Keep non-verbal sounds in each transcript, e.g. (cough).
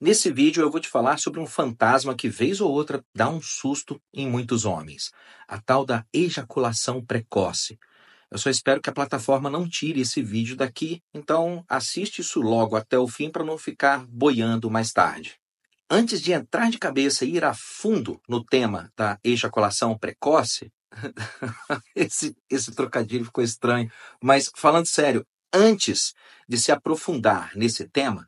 Nesse vídeo eu vou te falar sobre um fantasma que vez ou outra dá um susto em muitos homens, a tal da ejaculação precoce. Eu só espero que a plataforma não tire esse vídeo daqui, então assiste isso logo até o fim para não ficar boiando mais tarde. Antes de entrar de cabeça e ir a fundo no tema da ejaculação precoce, (laughs) esse, esse trocadilho ficou estranho, mas falando sério, antes de se aprofundar nesse tema,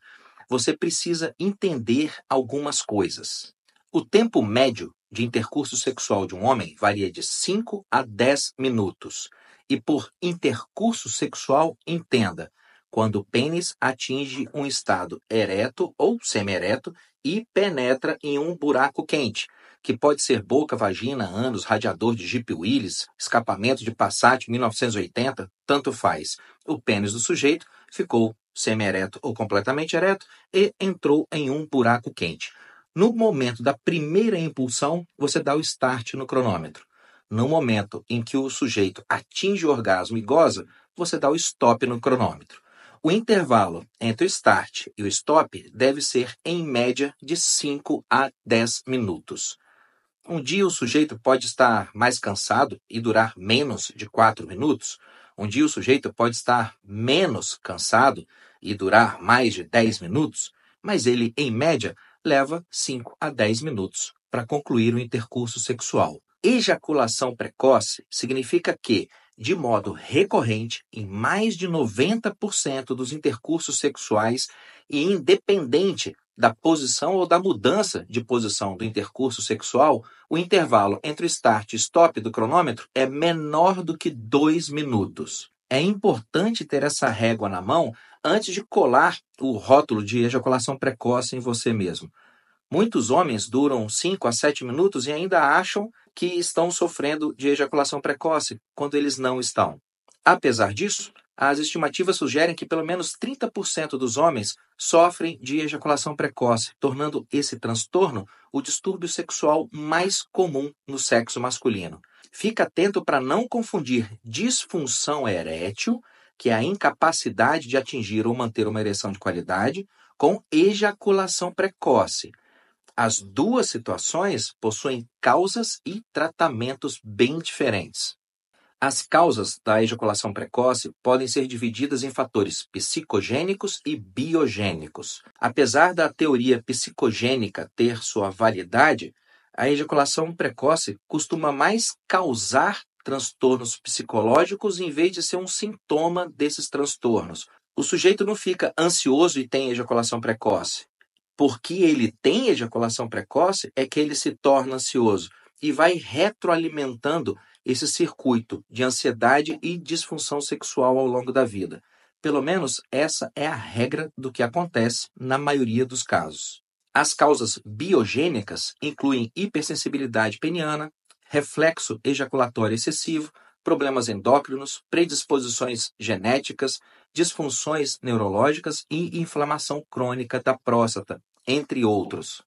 você precisa entender algumas coisas. O tempo médio de intercurso sexual de um homem varia de 5 a 10 minutos. E por intercurso sexual, entenda, quando o pênis atinge um estado ereto ou semi-ereto e penetra em um buraco quente, que pode ser boca, vagina, ânus, radiador de Jeep Willys, escapamento de Passat 1980, tanto faz. O pênis do sujeito ficou semi-ereto ou completamente ereto, e entrou em um buraco quente. No momento da primeira impulsão, você dá o start no cronômetro. No momento em que o sujeito atinge o orgasmo e goza, você dá o stop no cronômetro. O intervalo entre o start e o stop deve ser, em média, de 5 a 10 minutos. Um dia o sujeito pode estar mais cansado e durar menos de 4 minutos, um dia o sujeito pode estar menos cansado e durar mais de 10 minutos, mas ele, em média, leva 5 a 10 minutos para concluir o intercurso sexual. Ejaculação precoce significa que, de modo recorrente, em mais de 90% dos intercursos sexuais e independente da posição ou da mudança de posição do intercurso sexual, o intervalo entre o start e stop do cronômetro é menor do que dois minutos. É importante ter essa régua na mão antes de colar o rótulo de ejaculação precoce em você mesmo. Muitos homens duram 5 a 7 minutos e ainda acham que estão sofrendo de ejaculação precoce, quando eles não estão. Apesar disso, as estimativas sugerem que pelo menos 30% dos homens sofrem de ejaculação precoce, tornando esse transtorno o distúrbio sexual mais comum no sexo masculino. Fica atento para não confundir disfunção erétil, que é a incapacidade de atingir ou manter uma ereção de qualidade, com ejaculação precoce. As duas situações possuem causas e tratamentos bem diferentes. As causas da ejaculação precoce podem ser divididas em fatores psicogênicos e biogênicos. Apesar da teoria psicogênica ter sua validade, a ejaculação precoce costuma mais causar transtornos psicológicos em vez de ser um sintoma desses transtornos. O sujeito não fica ansioso e tem ejaculação precoce. Porque ele tem ejaculação precoce é que ele se torna ansioso e vai retroalimentando esse circuito de ansiedade e disfunção sexual ao longo da vida. Pelo menos essa é a regra do que acontece na maioria dos casos. As causas biogênicas incluem hipersensibilidade peniana, reflexo ejaculatório excessivo, problemas endócrinos, predisposições genéticas, disfunções neurológicas e inflamação crônica da próstata, entre outros.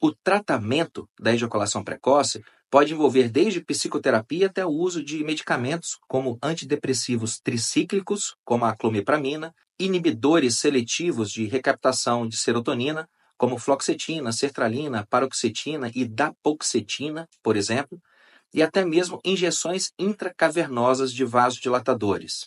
O tratamento da ejaculação precoce Pode envolver desde psicoterapia até o uso de medicamentos como antidepressivos tricíclicos, como a clomipramina, inibidores seletivos de recaptação de serotonina, como floxetina, sertralina, paroxetina e dapoxetina, por exemplo, e até mesmo injeções intracavernosas de vasodilatadores.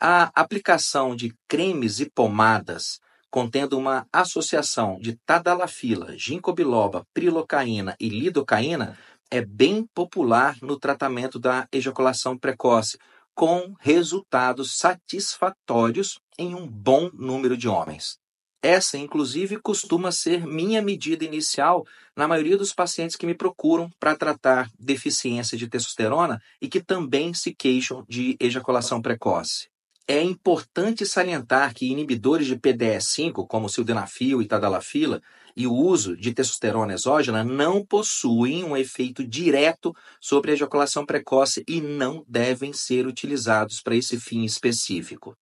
A aplicação de cremes e pomadas contendo uma associação de tadalafila, ginkgo biloba, prilocaína e lidocaína é bem popular no tratamento da ejaculação precoce, com resultados satisfatórios em um bom número de homens. Essa, inclusive, costuma ser minha medida inicial na maioria dos pacientes que me procuram para tratar deficiência de testosterona e que também se queixam de ejaculação precoce. É importante salientar que inibidores de PDE5, como sildenafil e tadalafila, e o uso de testosterona exógena não possuem um efeito direto sobre a ejaculação precoce e não devem ser utilizados para esse fim específico.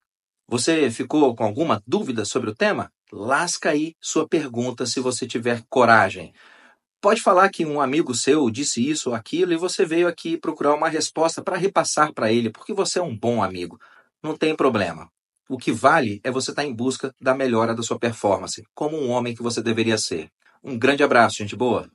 Você ficou com alguma dúvida sobre o tema? Lasca aí sua pergunta se você tiver coragem. Pode falar que um amigo seu disse isso ou aquilo e você veio aqui procurar uma resposta para repassar para ele, porque você é um bom amigo não tem problema. O que vale é você estar tá em busca da melhora da sua performance, como um homem que você deveria ser. Um grande abraço, gente boa!